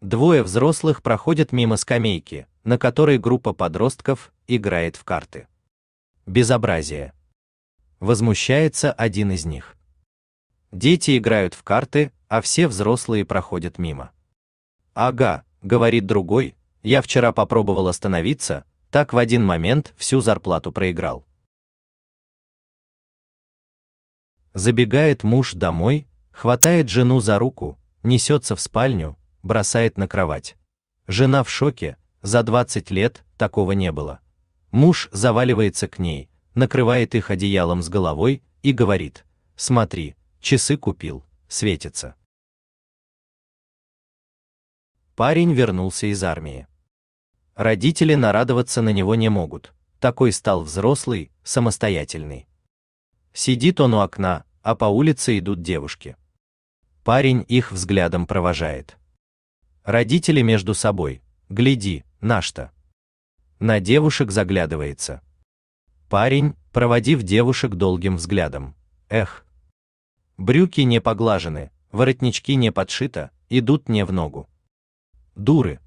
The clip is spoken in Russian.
Двое взрослых проходят мимо скамейки, на которой группа подростков играет в карты. Безобразие. Возмущается один из них. Дети играют в карты, а все взрослые проходят мимо. Ага, говорит другой, я вчера попробовал остановиться, так в один момент всю зарплату проиграл. Забегает муж домой, хватает жену за руку, несется в спальню, бросает на кровать. Жена в шоке, за 20 лет такого не было. Муж заваливается к ней, накрывает их одеялом с головой и говорит: "Смотри, часы купил, светится". Парень вернулся из армии. Родители нарадоваться на него не могут. Такой стал взрослый, самостоятельный. Сидит он у окна, а по улице идут девушки. Парень их взглядом провожает. Родители между собой. Гляди, наш-то. На девушек заглядывается. Парень, проводив девушек долгим взглядом. Эх. Брюки не поглажены, воротнички не подшито, идут не в ногу. Дуры,